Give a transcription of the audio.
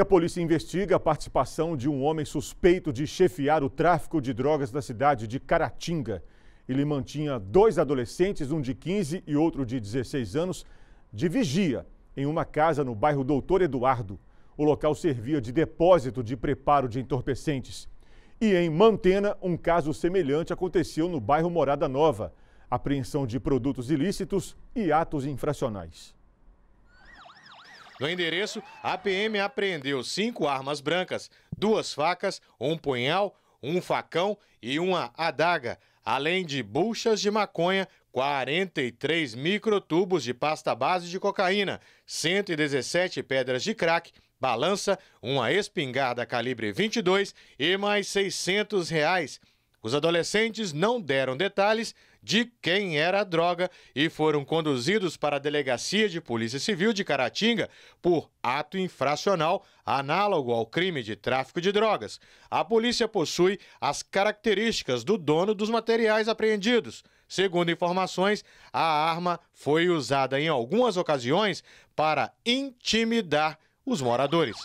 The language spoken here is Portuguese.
A polícia investiga a participação de um homem suspeito de chefiar o tráfico de drogas da cidade de Caratinga. Ele mantinha dois adolescentes, um de 15 e outro de 16 anos, de vigia em uma casa no bairro Doutor Eduardo. O local servia de depósito de preparo de entorpecentes. E em Mantena, um caso semelhante aconteceu no bairro Morada Nova. Apreensão de produtos ilícitos e atos infracionais. No endereço, a PM apreendeu cinco armas brancas, duas facas, um punhal, um facão e uma adaga, além de buchas de maconha, 43 microtubos de pasta base de cocaína, 117 pedras de crack, balança, uma espingarda calibre 22 e mais 600 reais os adolescentes não deram detalhes de quem era a droga e foram conduzidos para a Delegacia de Polícia Civil de Caratinga por ato infracional análogo ao crime de tráfico de drogas. A polícia possui as características do dono dos materiais apreendidos. Segundo informações, a arma foi usada em algumas ocasiões para intimidar os moradores.